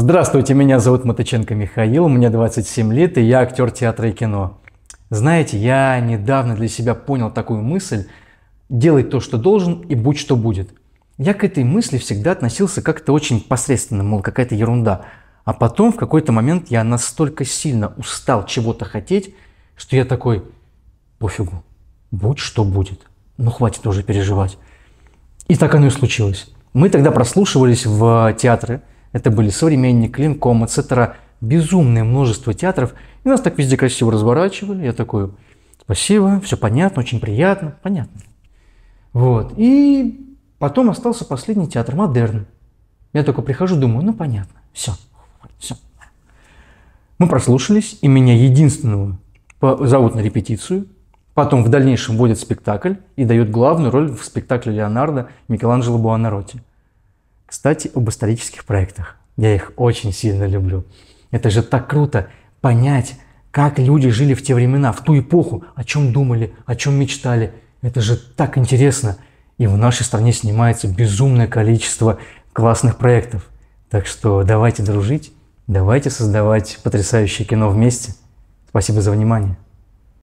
Здравствуйте, меня зовут Матыченко Михаил, мне 27 лет и я актер театра и кино. Знаете, я недавно для себя понял такую мысль делать то, что должен и будь, что будет». Я к этой мысли всегда относился как-то очень посредственно, мол, какая-то ерунда. А потом в какой-то момент я настолько сильно устал чего-то хотеть, что я такой «пофигу, будь, что будет, ну хватит уже переживать». И так оно и случилось. Мы тогда прослушивались в театре. Это были «Современник», «Клинком», etc. Безумное множество театров. И нас так везде красиво разворачивали. Я такой, спасибо, все понятно, очень приятно, понятно. Вот. И потом остался последний театр, «Модерн». Я только прихожу, думаю, ну понятно, все, все. Мы прослушались, и меня единственного зовут на репетицию, потом в дальнейшем вводят спектакль и дают главную роль в спектакле Леонардо Микеланджело Буонаротти. Кстати, об исторических проектах. Я их очень сильно люблю. Это же так круто понять, как люди жили в те времена, в ту эпоху, о чем думали, о чем мечтали. Это же так интересно. И в нашей стране снимается безумное количество классных проектов. Так что давайте дружить, давайте создавать потрясающее кино вместе. Спасибо за внимание.